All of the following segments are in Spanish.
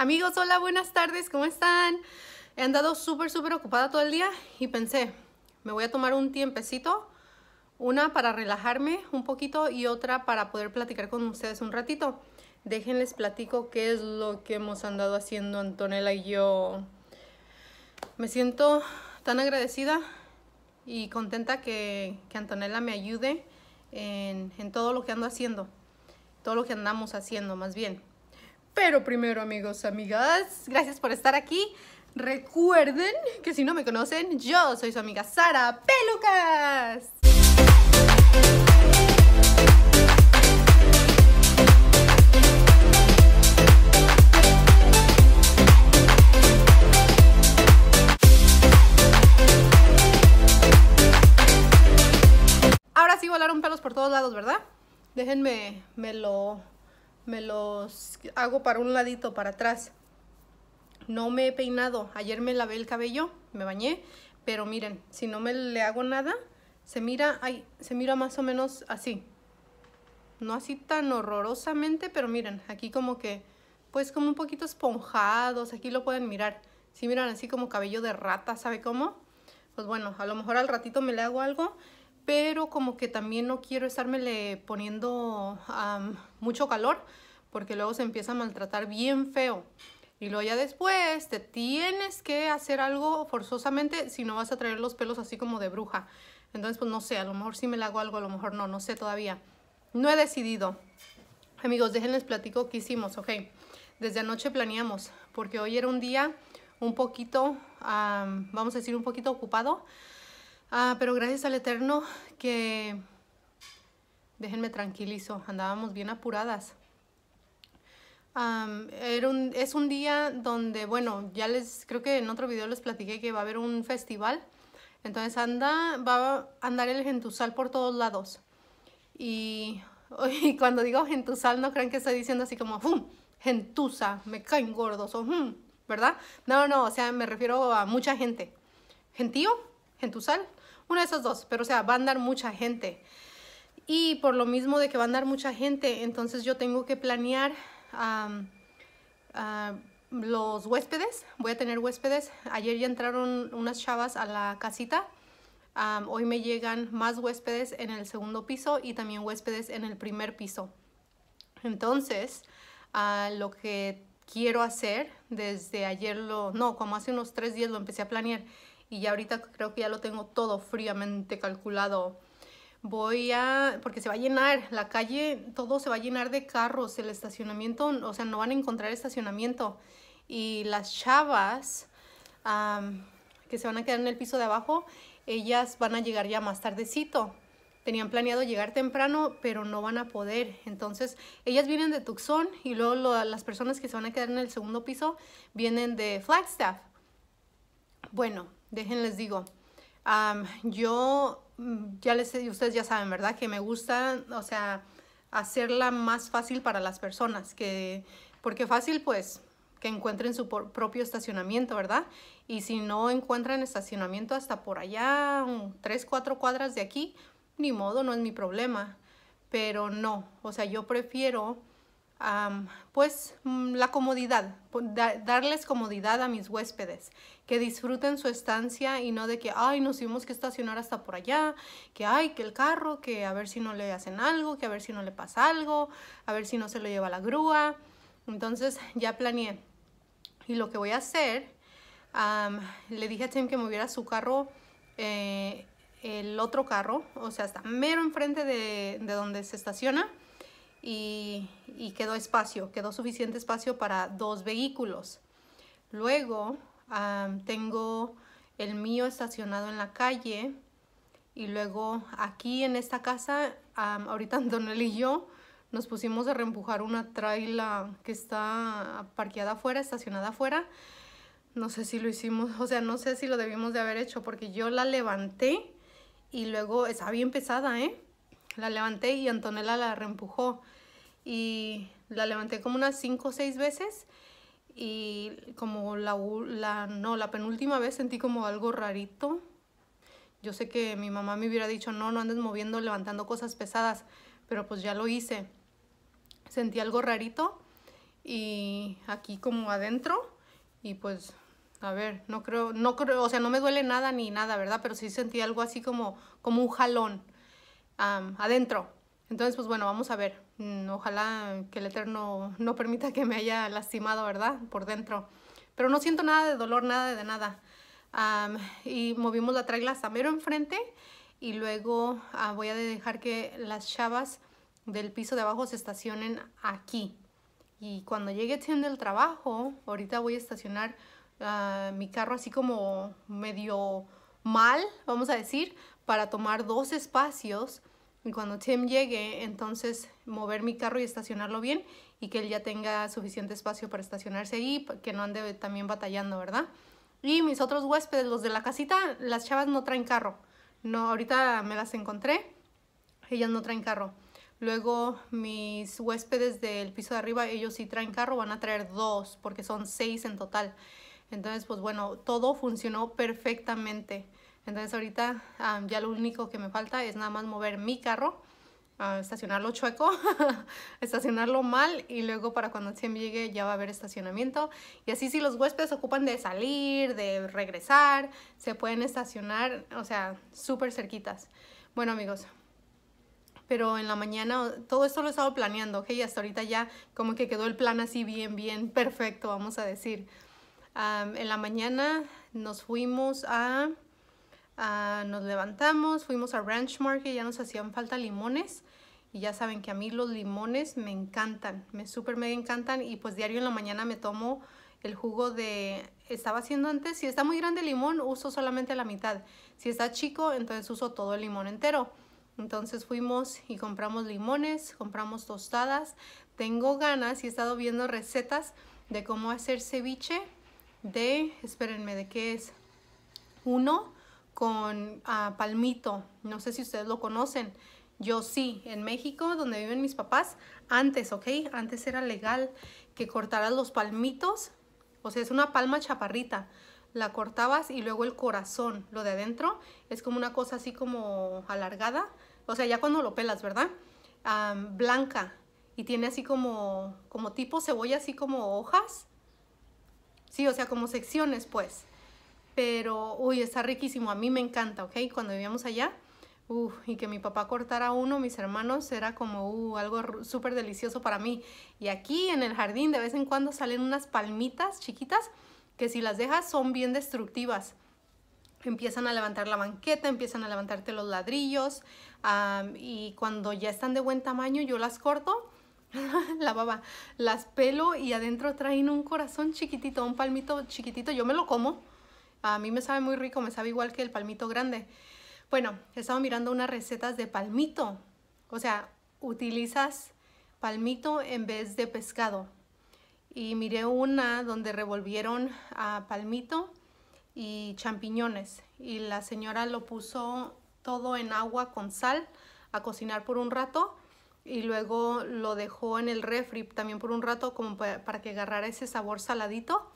Amigos, hola, buenas tardes, ¿cómo están? He andado súper, súper ocupada todo el día y pensé, me voy a tomar un tiempecito, una para relajarme un poquito y otra para poder platicar con ustedes un ratito. Déjenles platico qué es lo que hemos andado haciendo Antonella y yo. Me siento tan agradecida y contenta que, Antonella me ayude en todo lo que ando haciendo, todo lo que andamos haciendo más bien. Pero primero, amigos, amigas, gracias por estar aquí. Recuerden que si no me conocen, yo soy su amiga Sara Pelucas. Ahora sí volaron pelos por todos lados, ¿verdad? Déjenme, me lo me los hago para un ladito, para atrás. No me he peinado. Ayer me lavé el cabello, me bañé, pero miren, si no me le hago nada, se mira, ay, se mira más o menos así. No así tan horrorosamente, pero miren, aquí como que, pues como un poquito esponjados, aquí lo pueden mirar. Si miran así como cabello de rata, ¿sabe cómo? Pues bueno, a lo mejor al ratito me le hago algo pero como que también no quiero estarme poniendo mucho calor porque luego se empieza a maltratar bien feo. Y luego ya después te tienes que hacer algo forzosamente si no vas a traer los pelos así como de bruja. Entonces, pues no sé, a lo mejor sí me la hago algo, a lo mejor no, no sé todavía. No he decidido. Amigos, déjenles platico qué hicimos, ok. Desde anoche planeamos, porque hoy era un día un poquito, vamos a decir, un poquito ocupado Ah, pero gracias al Eterno que, déjenme tranquilizo, andábamos bien apuradas. es un día donde, bueno, ya les, creo que en otro video les platiqué que va a haber un festival. Entonces anda, va a andar el gentusal por todos lados. Y, cuando digo gentusal, no crean que estoy diciendo así como, ¡fum! gentusa, me caen gordos, o ¿verdad? No, no, o sea, me refiero a mucha gente. ¿Gentío? ¿Gentusal? uno de esas dos, pero o sea, va a andar mucha gente. Y por lo mismo de que va a andar mucha gente, entonces yo tengo que planear los huéspedes. Voy a tener huéspedes. Ayer ya entraron unas chavas a la casita. hoy me llegan más huéspedes en el segundo piso y también huéspedes en el primer piso. Entonces, lo que quiero hacer, desde ayer lo, no, como hace unos tres días lo empecé a planear, y ya ahorita creo que ya lo tengo todo fríamente calculado. Voy a, porque se va a llenar, la calle, todo se va a llenar de carros, el estacionamiento, o sea, no van a encontrar estacionamiento. Y las chavas que se van a quedar en el piso de abajo, ellas van a llegar ya más tardecito. Tenían planeado llegar temprano, pero no van a poder. Entonces, ellas vienen de Tucson y luego las personas que se van a quedar en el segundo piso vienen de Flagstaff. Bueno, déjenles digo, yo mm, ya les, ustedes ya saben, ¿verdad? Que me gusta, o sea, hacerla más fácil para las personas, que, porque fácil pues que encuentren su propio estacionamiento, ¿verdad? Y si no encuentran estacionamiento hasta por allá, tres, cuatro cuadras de aquí, ni modo, no es mi problema. Pero no, o sea, yo prefiero pues mm, la comodidad, darles comodidad a mis huéspedes, que disfruten su estancia y no de que, ay, nos tuvimos que estacionar hasta por allá, que, ay, que el carro, que a ver si no le hacen algo, que a ver si no le pasa algo, a ver si no se lo lleva la grúa. Entonces ya planeé. Y lo que voy a hacer, le dije a Tim que moviera su carro. Eh, el otro carro, o sea, está mero enfrente de, de donde se estaciona y, quedó espacio, quedó suficiente espacio para dos vehículos. Luego tengo el mío estacionado en la calle y luego aquí en esta casa, ahorita Donel y yo nos pusimos a reempujar una traila que está parqueada afuera, estacionada afuera. No sé si lo hicimos, o sea, no sé si lo debimos de haber hecho porque yo la levanté y luego está bien pesada, ¿eh? la levanté y Antonella la reempujó. Y la levanté como unas cinco o seis veces y como la, no, la penúltima vez sentí como algo rarito. Yo sé que mi mamá me hubiera dicho, no, no andes moviendo, levantando cosas pesadas, pero pues ya lo hice. Sentí algo rarito y aquí como adentro y pues a ver, no creo, no creo, o sea, no me duele nada ni nada, ¿verdad? Pero sí sentí algo así como, como un jalón adentro. Entonces, pues bueno, vamos a ver. Mm, ojalá que el Eterno no permita que me haya lastimado, ¿verdad? Por dentro. Pero no siento nada de dolor, nada de nada. y movimos la traila hasta mero enfrente y luego ah, voy a dejar que las chavas del piso de abajo se estacionen aquí. Y cuando llegue haciendo el trabajo, ahorita voy a estacionar ah, mi carro así como medio mal, vamos a decir, para tomar dos espacios y cuando Tim llegue, entonces mover mi carro y estacionarlo bien y que él ya tenga suficiente espacio para estacionarse ahí, que no ande también batallando, ¿verdad? Y mis otros huéspedes, los de la casita, las chavas no traen carro. No, ahorita me las encontré, ellas no traen carro. Luego mis huéspedes del piso de arriba, ellos sí traen carro, van a traer dos, porque son seis en total. Entonces, pues bueno, todo funcionó perfectamente. Entonces ahorita ya lo único que me falta es nada más mover mi carro, estacionarlo chueco, estacionarlo mal y luego para cuando siempre llegue ya va a haber estacionamiento. Y así si los huéspedes ocupan de salir, de regresar, se pueden estacionar, o sea, súper cerquitas. Bueno amigos, pero en la mañana todo esto lo he estado planeando, ok, y hasta ahorita ya como que quedó el plan así bien, bien perfecto, vamos a decir. en la mañana nos fuimos a... Ah, nos levantamos, fuimos a Ranch Market, ya nos hacían falta limones. Y ya saben que a mí los limones me encantan, me súper me encantan. Y pues diario en la mañana me tomo el jugo de... Estaba haciendo antes, si está muy grande el limón, uso solamente la mitad. Si está chico, entonces uso todo el limón entero. Entonces fuimos y compramos limones, compramos tostadas. Tengo ganas y he estado viendo recetas de cómo hacer ceviche de, espérenme, ¿de qué es? Uno, con palmito. No sé si ustedes lo conocen. Yo sí, en México, donde viven mis papás, antes, ¿ok? Antes era legal que cortaras los palmitos. O sea, es una palma chaparrita. La cortabas y luego el corazón, lo de adentro, es como una cosa así como alargada. O sea, ya cuando lo pelas, ¿verdad? blanca. Y tiene así como, como tipo cebolla, así como hojas. Sí, o sea, como secciones, pues pero uy, está riquísimo, a mí me encanta, ¿ok? Cuando vivíamos allá, y que mi papá cortara uno, mis hermanos, era como uh, algo súper delicioso para mí. Y aquí en el jardín de vez en cuando salen unas palmitas chiquitas que si las dejas son bien destructivas. Empiezan a levantar la banqueta, empiezan a levantarte los ladrillos y cuando ya están de buen tamaño yo las corto la baba, las pelo y adentro traen un corazón chiquitito, un palmito chiquitito, yo me lo como a mí me sabe muy rico, me sabe igual que el palmito grande. Bueno, he estado mirando unas recetas de palmito. O sea, utilizas palmito en vez de pescado. Y miré una donde revolvieron a palmito y champiñones. Y la señora lo puso todo en agua con sal a cocinar por un rato y luego lo dejó en el refri también por un rato como para que agarrara ese sabor saladito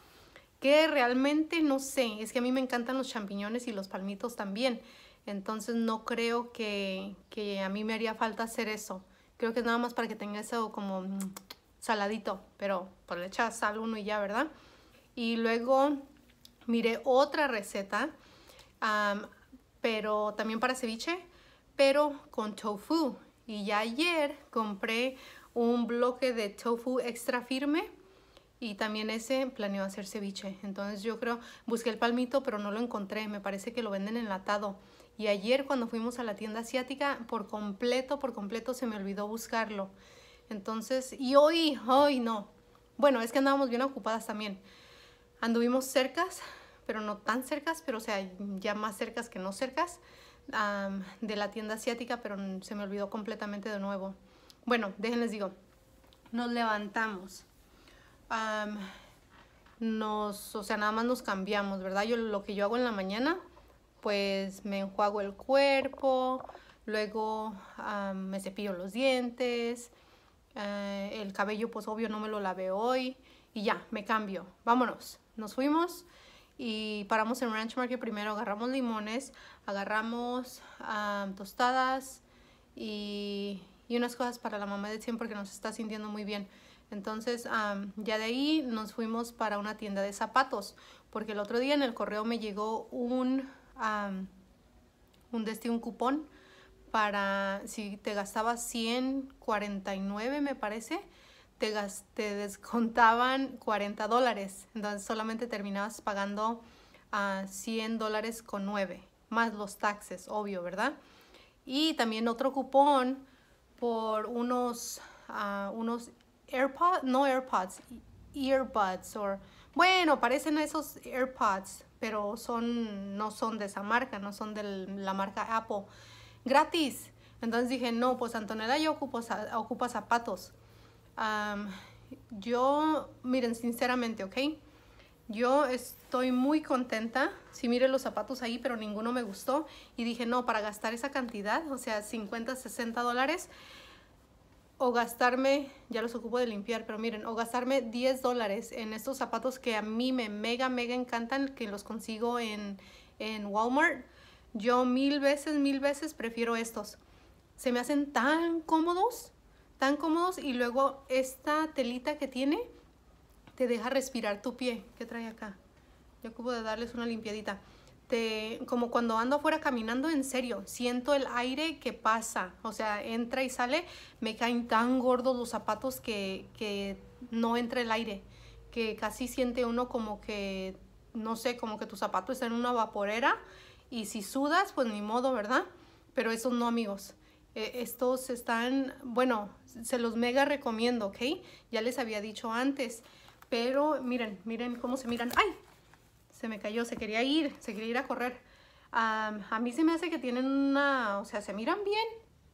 que realmente no sé. Es que a mí me encantan los champiñones y los palmitos también. Entonces no creo que, a mí me haría falta hacer eso. Creo que es nada más para que tenga eso como mm, saladito, pero por pues le echas sal uno y ya, ¿verdad? Y luego miré otra receta, pero también para ceviche, pero con tofu. Y ya ayer compré un bloque de tofu extra firme y también ese planeó hacer ceviche. Entonces yo creo, busqué el palmito, pero no lo encontré. Me parece que lo venden enlatado. Y ayer cuando fuimos a la tienda asiática, por completo, por completo se me olvidó buscarlo. Entonces, y hoy, hoy no. Bueno, es que andábamos bien ocupadas también. Anduvimos cercas, pero no tan cercas, pero o sea, ya más cercas que no cercas de la tienda asiática, pero se me olvidó completamente de nuevo. Bueno, déjenles digo, nos levantamos um, nos, o sea, nada más nos cambiamos, ¿verdad? Yo lo que yo hago en la mañana, pues me enjuago el cuerpo, luego me cepillo los dientes, eh, el cabello pues obvio no me lo lavé hoy y ya, me cambio, vámonos. Nos fuimos y paramos en Ranch Market primero, agarramos limones, agarramos tostadas y, y unas cosas para la mamá de siempre porque nos está sintiendo muy bien. Entonces ya de ahí nos fuimos para una tienda de zapatos, porque el otro día en el correo me llegó un, un, destino, un cupón para si te gastabas 149 me parece, te, descontaban 40 dólares. Entonces solamente terminabas pagando 100 ah, dólares con 9, más los taxes, obvio, ¿verdad? Y también otro cupón por unos, ah, unos AirPods, no AirPods, earbuds o bueno, parecen esos AirPods, pero son no son de esa marca, no son de la marca Apple. Gratis. Entonces dije, "No, pues Antonella yo ocupo ocupa zapatos." yo, miren, sinceramente, ¿ok? Yo estoy muy contenta. Si sí, miren los zapatos ahí, pero ninguno me gustó. Y dije, no, para gastar esa cantidad, o sea, 50, 60 dólares, o gastarme, ya los ocupo de limpiar, pero miren, o gastarme 10 dólares en estos zapatos que a mí me mega, mega encantan, que los consigo en, en Walmart. Yo mil veces, mil veces prefiero estos. Se me hacen tan cómodos, tan cómodos y luego esta telita que tiene te deja respirar tu pie. ¿Qué trae acá? Yo ocupo de darles una limpiadita. Este, como cuando ando afuera caminando, en serio, siento el aire que pasa, o sea, entra y sale, me caen tan gordos los zapatos que, no entra el aire, que casi siente uno como que, no sé, como que tu zapato está en una vaporera y si sudas, pues ni modo, ¿verdad? Pero esos no, amigos. E, estos están, bueno, se los mega recomiendo, ¿ok? Ya les había dicho antes, pero miren, miren cómo se miran. ¡Ay! se me cayó, se quería ir, se quería ir a correr. a mí se me hace que tienen una, o sea, se miran bien,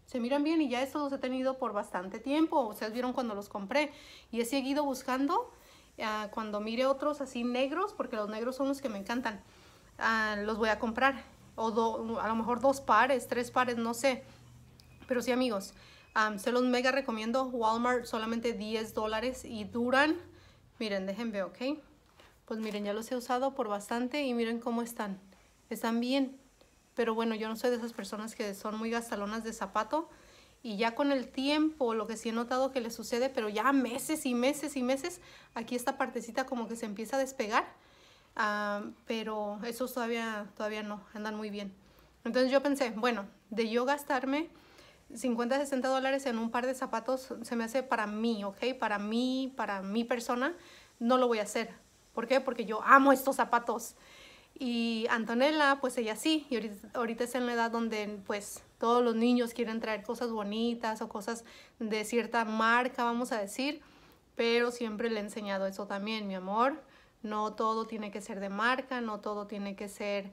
se miran bien y ya estos los he tenido por bastante tiempo. Ustedes vieron cuando los compré y he seguido buscando ah, cuando mire otros así negros, porque los negros son los que me encantan. Ah, los voy a comprar o a lo mejor dos pares, tres pares, no sé. Pero sí, amigos, se los mega recomiendo. Walmart solamente 10 dólares y duran, miren, déjenme, ¿ok? Pues miren, ya los he usado por bastante y miren cómo están. Están bien. Pero bueno, yo no soy de esas personas que son muy gastalonas de zapato. Y ya con el tiempo, lo que sí he notado que les sucede, pero ya meses y meses y meses, aquí esta partecita como que se empieza a despegar. Ah, pero esos todavía, todavía no, andan muy bien. Entonces yo pensé, bueno, de yo gastarme 50, 60 dólares en un par de zapatos, se me hace para mí, ¿ok? Para mí, para mi persona, no lo voy a hacer. ¿Por qué? Porque yo amo estos zapatos. Y Antonella, pues ella sí, y ahorita, es en la edad donde pues todos los niños quieren traer cosas bonitas o cosas de cierta marca, vamos a decir, pero siempre le he enseñado eso también, mi amor. No todo tiene que ser de marca, no todo tiene que ser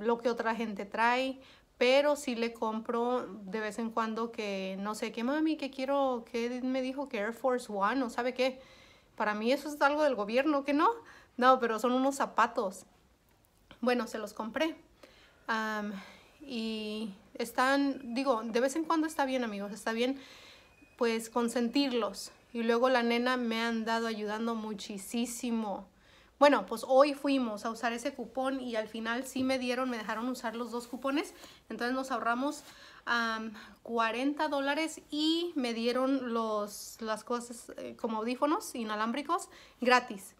lo que otra gente trae, pero sí le compro de vez en cuando que, no sé, qué mami, que quiero, que me dijo que Air Force One o sabe qué para mí eso es algo del gobierno, que no. No, pero son unos zapatos. Bueno, se los compré. y están, digo, de vez en cuando está bien, amigos, está bien, pues, consentirlos. Y luego la nena me ha andado ayudando muchísimo. Bueno, pues hoy fuimos a usar ese cupón y al final sí me dieron, me dejaron usar los dos cupones. Entonces nos ahorramos um, 40 dólares y me dieron los, las cosas eh, como audífonos inalámbricos gratis.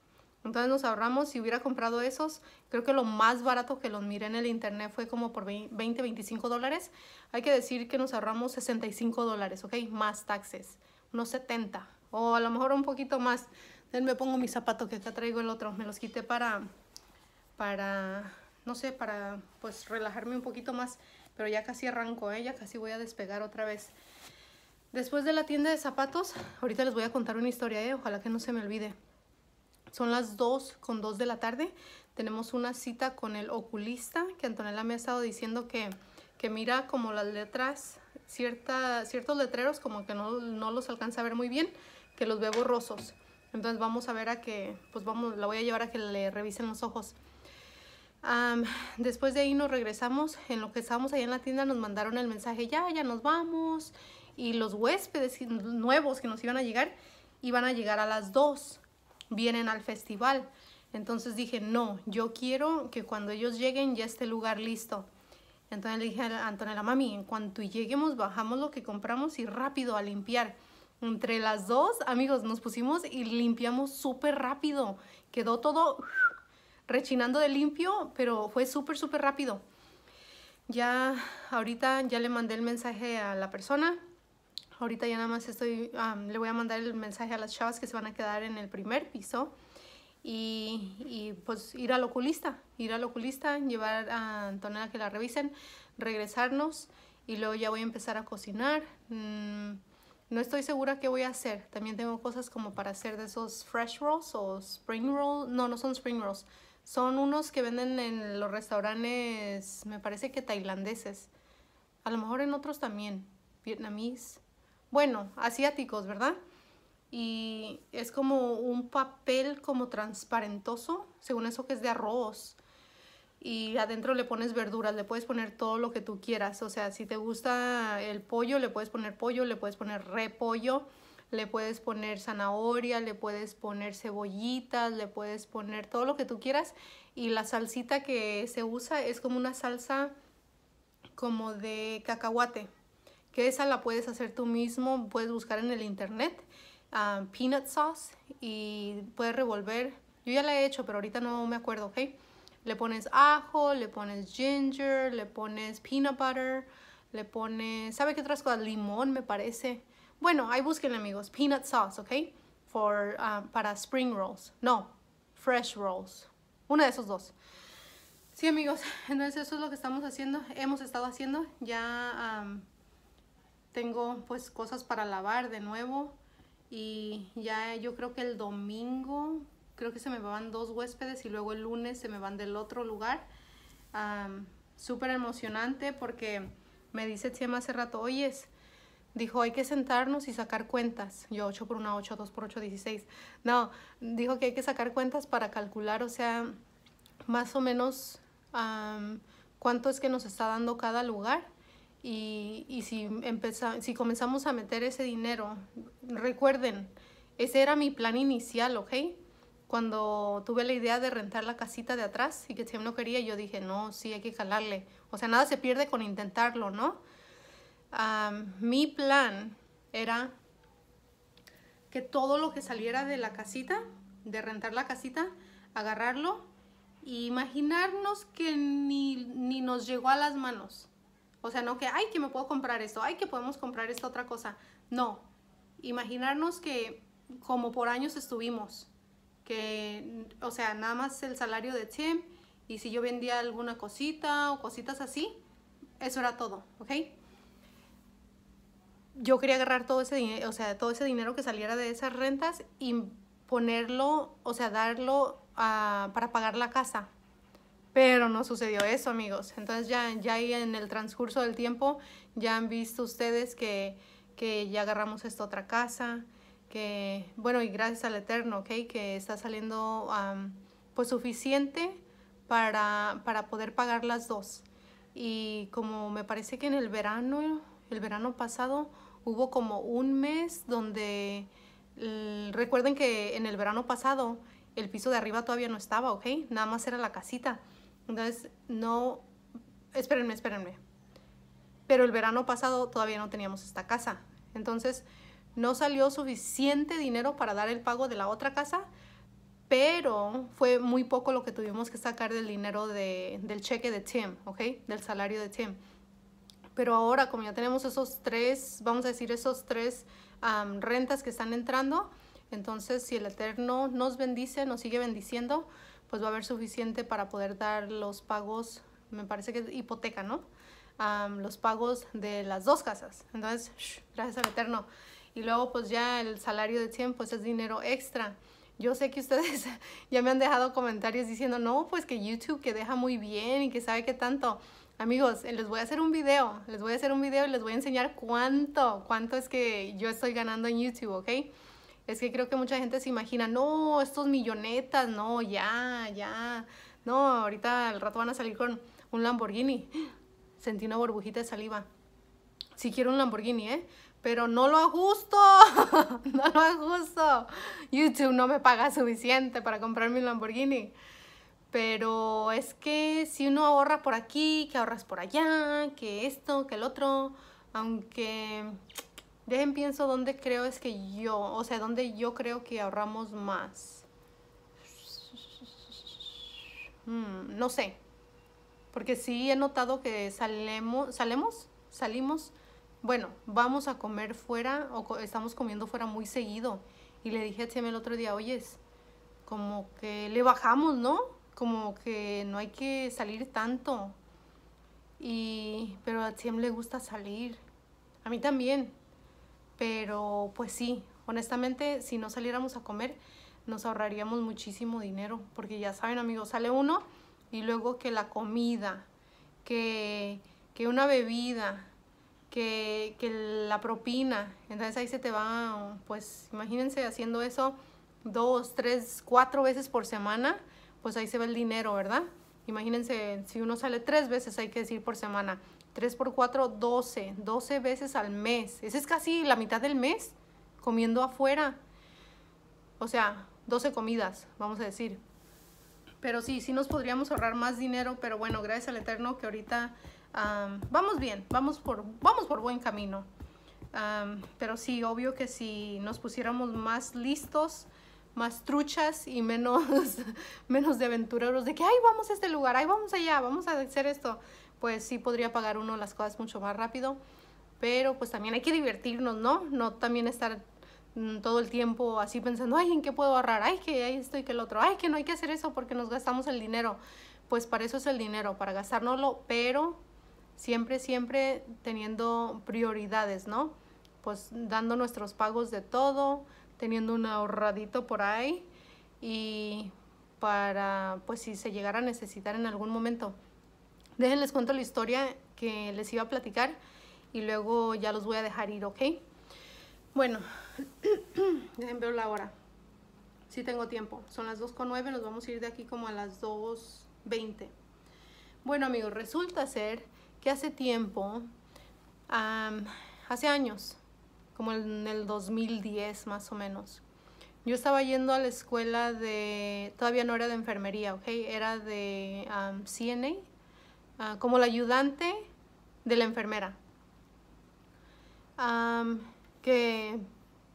Entonces nos ahorramos, si hubiera comprado esos, creo que lo más barato que los miré en el internet fue como por 20, 25 dólares. Hay que decir que nos ahorramos 65 dólares, ¿ok? Más taxes, unos 70 o a lo mejor un poquito más. Me pongo mis zapatos que acá traigo el otro, me los quité para, para, no sé, para pues relajarme un poquito más. Pero ya casi arranco, ella ¿eh? ya casi voy a despegar otra vez. Después de la tienda de zapatos, ahorita les voy a contar una historia, ¿eh? ojalá que no se me olvide. Son las 2 con 2 de la tarde. Tenemos una cita con el oculista, que Antonella me ha estado diciendo que, mira como las letras, ciertos letreros como que no, no los alcanza a ver muy bien, que los ve borrosos. Entonces vamos a ver a que, pues vamos, la voy a llevar a que le revisen los ojos después de ahí nos regresamos, en lo que estábamos allá en la tienda nos mandaron el mensaje, ya, ya nos vamos. Y los huéspedes nuevos que nos iban a llegar, iban a llegar a las 2, vienen al festival. Entonces dije, no, yo quiero que cuando ellos lleguen ya esté el lugar listo. Entonces le dije a Antonella, mami, en cuanto lleguemos bajamos lo que compramos y rápido a limpiar. Entre las dos, amigos, nos pusimos y limpiamos súper rápido. Quedó todo rechinando de limpio, pero fue súper, súper rápido. Ya ahorita ya le mandé el mensaje a la persona. Ahorita ya nada más estoy, le voy a mandar el mensaje a las chavas que se van a quedar en el primer piso. Y, pues ir al oculista, ir al oculista, llevar a Antonella que la revisen, regresarnos y luego ya voy a empezar a cocinar. Mm, no estoy segura qué voy a hacer. También tengo cosas como para hacer de esos fresh rolls o spring rolls. No, no son spring rolls. Son unos que venden en los restaurantes, me parece que tailandeses. A lo mejor en otros también, vietnamíes. Bueno, asiáticos, ¿verdad? Y es como un papel como transparentoso, según eso que es de arroz. Y adentro le pones verduras, le puedes poner todo lo que tú quieras. O sea, si te gusta el pollo, le puedes poner pollo, le puedes poner repollo le puedes poner zanahoria, le puedes poner cebollitas, le puedes poner todo lo que tú quieras. Y la salsita que se usa es como una salsa como de cacahuate, que esa la puedes hacer tú mismo, puedes buscar en el internet ah, peanut sauce y puedes revolver. Yo ya la he hecho, pero ahorita no me acuerdo, ¿ok? Le pones ajo, le pones ginger, le pones peanut butter, le pones, ¿sabe qué otras cosas? Limón, me parece. Bueno, ahí busquen amigos, peanut sauce, ¿ok? For, ah, para spring rolls. No, fresh rolls. Una de esos dos. Sí, amigos, entonces eso es lo que estamos haciendo, hemos estado haciendo. Ya tengo pues cosas para lavar de nuevo y ya yo creo que el domingo, creo que se me van dos huéspedes y luego el lunes se me van del otro lugar. Súper emocionante porque me dice Chema hace rato, oyes, Dijo, hay que sentarnos y sacar cuentas. Yo 8 por 1, 8, 2 por 8, 16. No, dijo que hay que sacar cuentas para calcular, o sea, más o menos cuánto es que nos está dando cada lugar. Y, si, empezamos, si comenzamos a meter ese dinero, recuerden, ese era mi plan inicial, ¿ok? Cuando tuve la idea de rentar la casita de atrás y que Tim no quería, yo dije, no, sí, hay que jalarle. O sea, nada se pierde con intentarlo, ¿no? mi plan era que todo lo que saliera de la casita, de rentar la casita, agarrarlo e imaginarnos que ni, ni nos llegó a las manos. O sea, no que, ay, que me puedo comprar esto, ay, que podemos comprar esta otra cosa. No, imaginarnos que como por años estuvimos, que, o sea, nada más el salario de Tim y si yo vendía alguna cosita o cositas así, eso era todo, ¿ok? yo quería agarrar todo ese dinero, o sea, todo ese dinero que saliera de esas rentas y ponerlo, o sea, darlo para pagar la casa. Pero no sucedió eso, amigos. Entonces ya, ya en el transcurso del tiempo ya han visto ustedes que, que ya agarramos esta otra casa, que, bueno, y gracias al Eterno, ¿ok? Que está saliendo pues suficiente para, para poder pagar las dos. Y como me parece que en el verano, el verano pasado, hubo como un mes donde, recuerden que en el verano pasado el piso de arriba todavía no estaba, ¿ok? Nada más era la casita. Entonces, no, espérenme, espérenme. Pero el verano pasado todavía no teníamos esta casa. Entonces, no salió suficiente dinero para dar el pago de la otra casa, pero fue muy poco lo que tuvimos que sacar del dinero de, del cheque de Tim, ¿ok? Del salario de Tim. Pero ahora, como ya tenemos esos tres, vamos a decir, esos tres rentas que están entrando, entonces si el Eterno nos bendice, nos sigue bendiciendo, pues va a haber suficiente para poder dar los pagos, me parece que es hipoteca, ¿no? los pagos de las dos casas. Entonces, gracias al Eterno. Y luego, pues ya el salario de tiempo pues es dinero extra. Yo sé que ustedes ya me han dejado comentarios diciendo, no, pues que YouTube que deja muy bien y que sabe que tanto. Amigos, eh, les voy a hacer un video, les voy a hacer un video y les voy a enseñar cuánto, cuánto es que yo estoy ganando en YouTube, ¿ok? Es que creo que mucha gente se imagina, no, estos millonetas, no, ya, ya. No, ahorita al rato van a salir con un Lamborghini. Sentí una burbujita de saliva. Si quiero un Lamborghini, ¿eh? Pero no lo ajusto, no lo ajusto. YouTube no me paga suficiente para comprarme un Lamborghini pero es que si uno ahorra por aquí, que ahorras por allá, que esto, que el otro, aunque dejen pienso dónde creo es que yo, o sea, dónde yo creo que ahorramos más. Mm, no sé, porque sí he notado que salemos, salemos, salimos, bueno, vamos a comer fuera o estamos comiendo fuera muy seguido. Y le dije a TM el otro día, oyes, como que le bajamos, ¿no? como que no hay que salir tanto. Y, pero a Tiem le gusta salir. A mí también. Pero pues sí, honestamente, si no saliéramos a comer, nos ahorraríamos muchísimo dinero. Porque ya saben, amigos, sale uno y luego que la comida, que, que una bebida, que, que la propina. Entonces ahí se te va, pues imagínense haciendo eso dos, tres, cuatro veces por semana pues ahí se ve el dinero, ¿verdad? Imagínense, si uno sale tres veces, hay que decir por semana, Tres por cuatro, doce. Doce veces al mes. Ese es casi la mitad del mes comiendo afuera. O sea, doce comidas, vamos a decir. Pero sí, sí nos podríamos ahorrar más dinero, pero bueno, gracias al Eterno que ahorita vamos bien, vamos por, vamos por buen camino. pero sí, obvio que si nos pusiéramos más listos, más truchas y menos, menos de aventureros, de que, ahí vamos a este lugar, ahí vamos allá, vamos a hacer esto, pues sí podría pagar uno las cosas mucho más rápido, pero pues también hay que divertirnos, ¿no? No también estar mm, todo el tiempo así pensando, ay, ¿en qué puedo ahorrar? Ay, que ahí estoy, que el otro, ay, que no hay que hacer eso porque nos gastamos el dinero. Pues para eso es el dinero, para gastárnoslo, pero siempre, siempre teniendo prioridades, ¿no? Pues dando nuestros pagos de todo, teniendo un ahorradito por ahí y para pues si se llegara a necesitar en algún momento. Déjenles cuento la historia que les iba a platicar y luego ya los voy a dejar ir, ¿ok? Bueno, déjenme ver la hora. si tengo tiempo. Son las 2.09, nos vamos a ir de aquí como a las 2.20. Bueno amigos, resulta ser que hace tiempo, hace años, como en el 2010 más o menos. Yo estaba yendo a la escuela de, todavía no era de enfermería, ¿ok? Era de um, CNA, ah, como la ayudante de la enfermera. Um, que,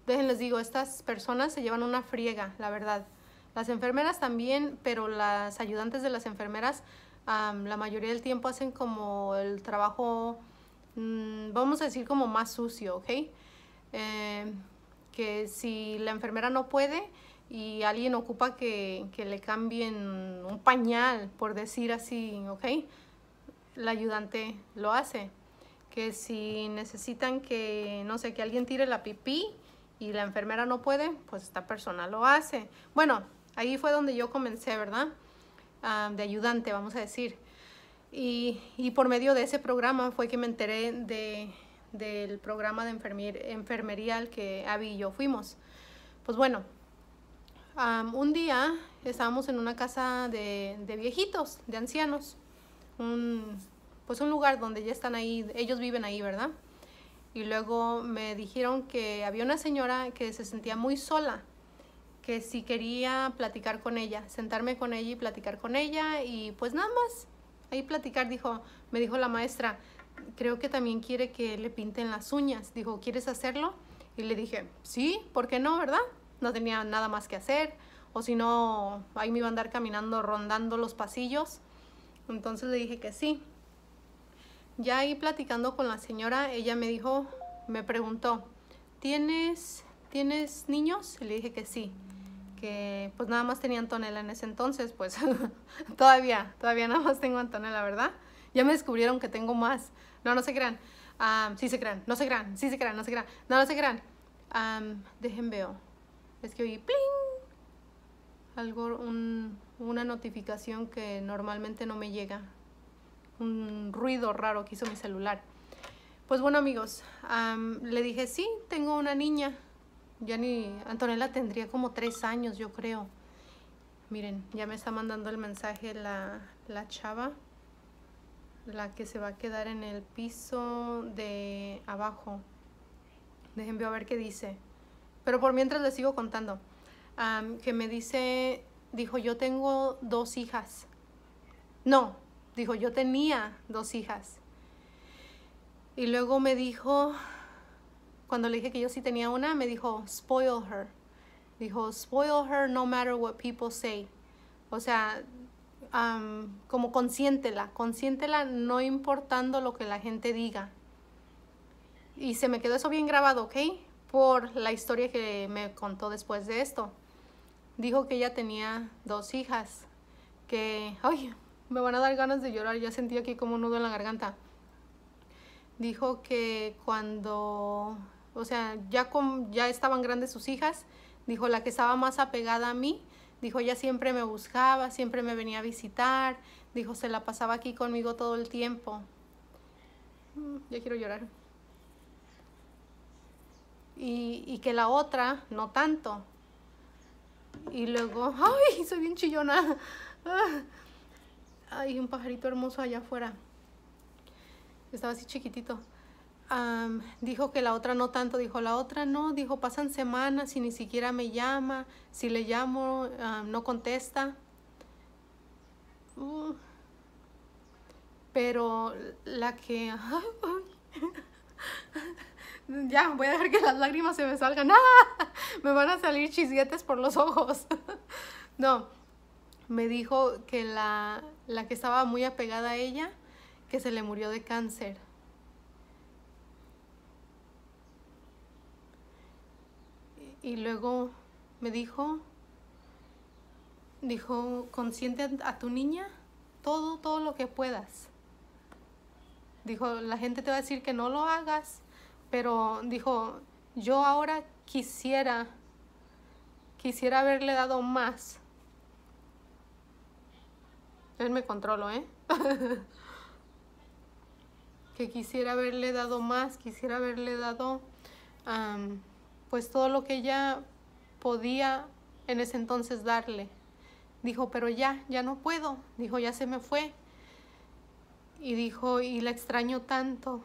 déjenles digo, estas personas se llevan una friega, la verdad. Las enfermeras también, pero las ayudantes de las enfermeras la mayoría del tiempo hacen como el trabajo, mm, vamos a decir como más sucio, ¿ok? Eh, que si la enfermera no puede y alguien ocupa que, le cambien un pañal, por decir así, ¿ok? La ayudante lo hace. Que si necesitan que, no sé, que alguien tire la pipí y la enfermera no puede, pues esta persona lo hace. Bueno, ahí fue donde yo comencé, ¿verdad? Ah, de ayudante, vamos a decir. y por medio de ese programa fue que me enteré de del programa de enfermería, al que Abby y yo fuimos. Pues bueno, un día estábamos en una casa de, viejitos, de ancianos, pues un lugar donde ya están ahí, ellos viven ahí, ¿verdad? Y luego me dijeron que había una señora que se sentía muy sola, que si quería platicar con ella, sentarme con ella y platicar con ella y pues nada más, ahí platicar, dijo, me dijo la maestra, creo que también quiere que le pinten las uñas. Dijo, ¿quieres hacerlo? Y le dije, sí, ¿por qué no, verdad? No tenía nada más que hacer. O si no, ahí me iba a andar caminando, rondando los pasillos. Entonces le dije que sí. Ya ahí platicando con la señora, ella me dijo, me preguntó, ¿tienes, ¿tienes niños? Y le dije que sí que pues nada más tenía Antonella en ese entonces, pues todavía, todavía nada más tengo Antonella, ¿verdad? Ya me descubrieron que tengo más, no, no se crean. sí se crean. No se crean. Sí se crean. No se crean. No, no se crean. dejen veo. Es que oí pling. Algo, una notificación que normalmente no me llega. Un ruido raro que hizo mi celular. Pues bueno, amigos, le dije, sí, tengo una niña. Ya ni Antonella tendría como tres años, yo creo. Miren, ya me está mandando el mensaje la, la chava la que se va a quedar en el piso de abajo. Déjenme ver qué dice. Pero por mientras les sigo contando. que me dice, dijo, yo tengo dos hijas. No, dijo, yo tenía dos hijas. Y luego me dijo, cuando le dije que yo sí tenía una, me dijo, spoil her. Dijo, spoil her no matter what people say. O sea, como consiéntela, consiéntela no importando lo que la gente diga. Y se me quedó eso bien grabado, ¿ok? Por la historia que me contó después de esto. Dijo que ella tenía dos hijas, que, ay, me van a dar ganas de llorar, ya sentí aquí como un nudo en la garganta. Dijo que cuando, o sea, ya, ya estaban grandes sus hijas, dijo la que estaba más apegada a mí Dijo, ella siempre me buscaba, siempre me venía a visitar. Dijo, se la pasaba aquí conmigo todo el tiempo. Mm, Yo quiero llorar. Y, y que la otra, no tanto. Y luego, ay, soy bien chillona. Ah, ay, un pajarito hermoso allá afuera. Estaba así chiquitito dijo que la otra no tanto, dijo la otra no, dijo pasan semanas y ni siquiera me llama, si le llamo no contesta. Uh. pero la que... ya, voy a dejar que las lágrimas se me salgan. ¡Ah! Me van a salir chisguetes por los ojos. no, me dijo que la, la que estaba muy apegada a ella, que se le murió de cáncer y luego me dijo, dijo, consiente a tu niña todo, todo lo que puedas. Dijo, la gente te va a decir que no lo hagas, pero dijo, yo ahora quisiera, quisiera haberle dado más. Él me controló, ¿eh? que quisiera haberle dado más, quisiera haberle dado pues todo lo que ella podía en ese entonces darle. Dijo, pero ya, ya no puedo. Dijo, ya se me fue. Y dijo, y la extraño tanto.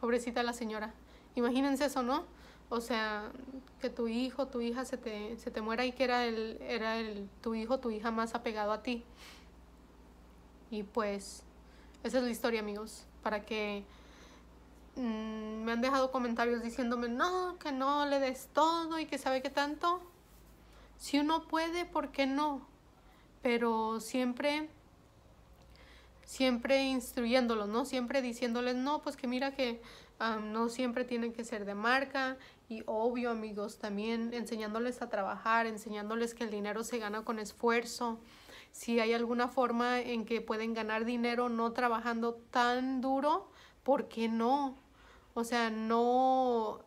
Pobrecita la señora. Imagínense eso, ¿no? O sea, que tu hijo, tu hija se te, muera y que era, el, era el, tu hijo, tu hija más apegado a ti. Y pues, esa es la historia, amigos. Para que Mm, me han dejado comentarios diciéndome, no, que no le des todo y que sabe que tanto. Si uno puede, ¿por qué no? Pero siempre, siempre instruyéndolos, ¿no? Siempre diciéndoles, no, pues que mira que no siempre tienen que ser de marca. Y obvio, amigos, también enseñándoles a trabajar, enseñándoles que el dinero se gana con esfuerzo. Si hay alguna forma en que pueden ganar dinero no trabajando tan duro, ¿por qué no? O sea, no,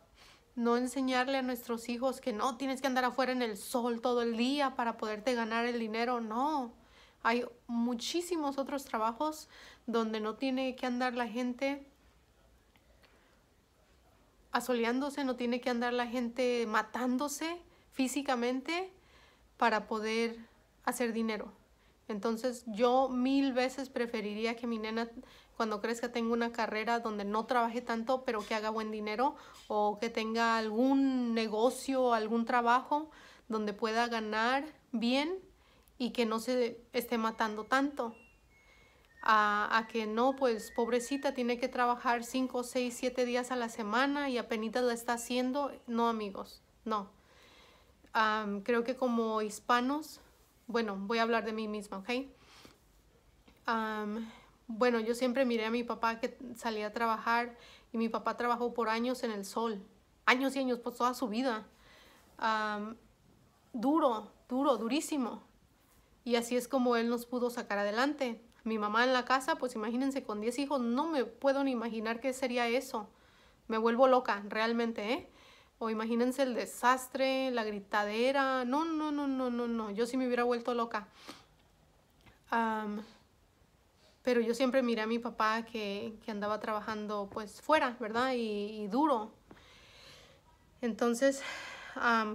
no enseñarle a nuestros hijos que no tienes que andar afuera en el sol todo el día para poderte ganar el dinero, no. Hay muchísimos otros trabajos donde no tiene que andar la gente asoleándose, no tiene que andar la gente matándose físicamente para poder hacer dinero. Entonces yo mil veces preferiría que mi nena cuando crezca tenga una carrera donde no trabaje tanto, pero que haga buen dinero o que tenga algún negocio, algún trabajo donde pueda ganar bien y que no se esté matando tanto. A, que no, pues pobrecita, tiene que trabajar 5, 6, siete días a la semana y apenas la está haciendo. No, amigos, no. creo que como hispanos bueno, voy a hablar de mí misma, ¿ok? bueno, yo siempre miré a mi papá que salía a trabajar y mi papá trabajó por años en el sol, años y años, por pues, toda su vida. duro, duro, durísimo. Y así es como él nos pudo sacar adelante. Mi mamá en la casa, pues imagínense, con 10 hijos, no me puedo ni imaginar qué sería eso. Me vuelvo loca, realmente, ¿eh? O imagínense el desastre, la gritadera. No, no, no, no, no, no. Yo sí me hubiera vuelto loca. pero yo siempre miré a mi papá que, andaba trabajando pues fuera, ¿verdad? Y, duro. Entonces,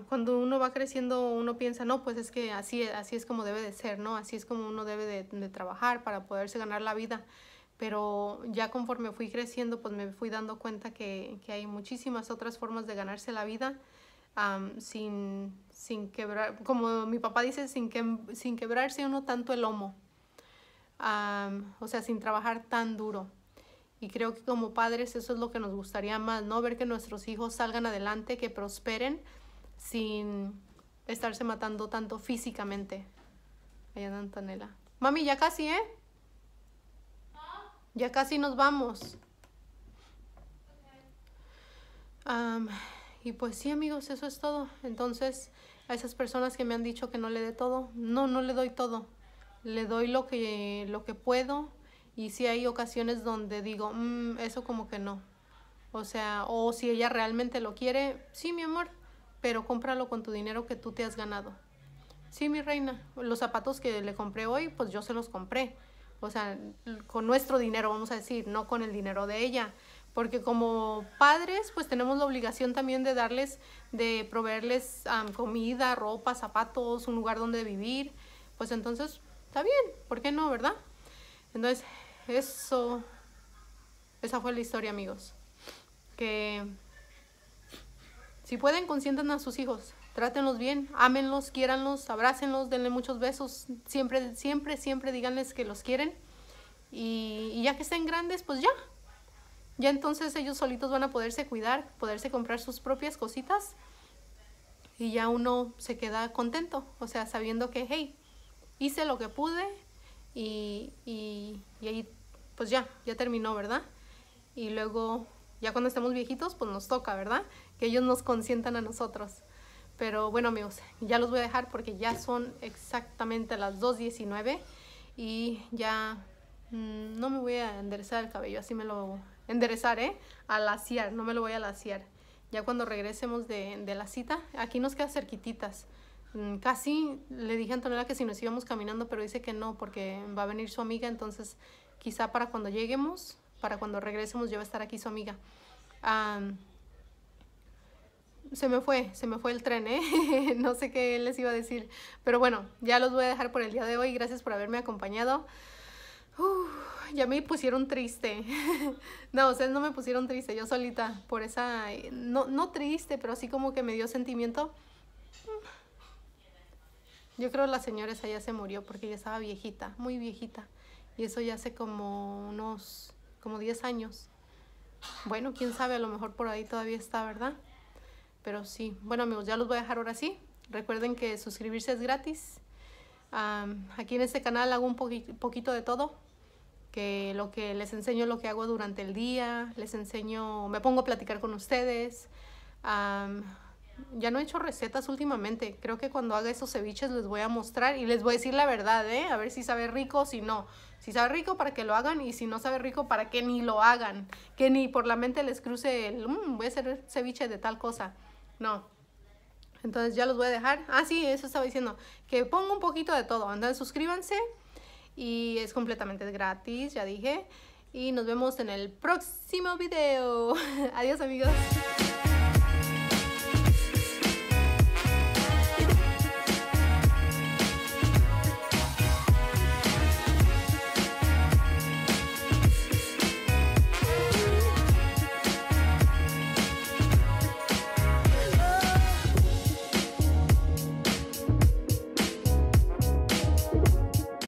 cuando uno va creciendo, uno piensa, no, pues es que así, así es como debe de ser, ¿no? Así es como uno debe de trabajar para poderse ganar la vida pero ya conforme fui creciendo, pues me fui dando cuenta que, que hay muchísimas otras formas de ganarse la vida sin, sin quebrar, como mi papá dice, sin, que, sin quebrarse uno tanto el lomo, o sea, sin trabajar tan duro. Y creo que como padres eso es lo que nos gustaría más, ¿no? Ver que nuestros hijos salgan adelante, que prosperen sin estarse matando tanto físicamente. Allá Mami, ya casi, ¿eh? Ya casi nos vamos. y pues sí, amigos, eso es todo. Entonces, a esas personas que me han dicho que no le dé todo, no, no le doy todo. Le doy lo que, lo que puedo. Y sí hay ocasiones donde digo, mm, eso como que no. O sea, o si ella realmente lo quiere, sí, mi amor, pero cómpralo con tu dinero que tú te has ganado. Sí, mi reina, los zapatos que le compré hoy, pues yo se los compré o sea, con nuestro dinero, vamos a decir, no con el dinero de ella. Porque como padres, pues tenemos la obligación también de darles, de proveerles comida, ropa, zapatos, un lugar donde vivir. Pues entonces, está bien, ¿por qué no, verdad? Entonces, eso, esa fue la historia, amigos. Que si pueden, consienten a sus hijos. Trátenlos bien, ámenlos, quiéranlos, abrácenlos, denle muchos besos. Siempre, siempre, siempre díganles que los quieren. Y, ya que estén grandes, pues ya. Ya entonces ellos solitos van a poderse cuidar, poderse comprar sus propias cositas. Y ya uno se queda contento, o sea, sabiendo que, hey, hice lo que pude y, y, y ahí, pues ya, ya terminó, ¿verdad? Y luego, ya cuando estemos viejitos, pues nos toca, ¿verdad? Que ellos nos consientan a nosotros. Pero bueno amigos, ya los voy a dejar porque ya son exactamente las 2.19 y ya mm, no me voy a enderezar el cabello, así me lo enderezaré a laciar, no me lo voy a laciar. Ya cuando regresemos de, la cita, aquí nos queda cerquititas. Mm, casi le dije a Antonella que si nos íbamos caminando, pero dice que no porque va a venir su amiga, entonces quizá para cuando lleguemos, para cuando regresemos yo va a estar aquí su amiga se me fue, se me fue el tren, ¿eh? no sé qué les iba a decir. Pero bueno, ya los voy a dejar por el día de hoy. Gracias por haberme acompañado. ya me pusieron triste. no, ustedes no me pusieron triste, yo solita, por esa, no, no triste, pero así como que me dio sentimiento. Yo creo la señora esa ya se murió porque ya estaba viejita, muy viejita. Y eso ya hace como unos, como 10 años. Bueno, quién sabe, a lo mejor por ahí todavía está, ¿verdad? Pero sí, bueno amigos, ya los voy a dejar ahora sí. Recuerden que suscribirse es gratis. aquí en este canal hago un poquito de todo. Que lo que les enseño lo que hago durante el día, les enseño, me pongo a platicar con ustedes. ya no he hecho recetas últimamente. Creo que cuando haga esos ceviches les voy a mostrar y les voy a decir la verdad, ¿eh? A ver si sabe rico o si no. Si sabe rico, para que lo hagan. Y si no sabe rico, para que ni lo hagan. Que ni por la mente les cruce el, mm, voy a hacer ceviche de tal cosa. No. Entonces ya los voy a dejar. Ah, sí, eso estaba diciendo. Que pongo un poquito de todo. Entonces suscríbanse. Y es completamente gratis, ya dije. Y nos vemos en el próximo video. Adiós amigos.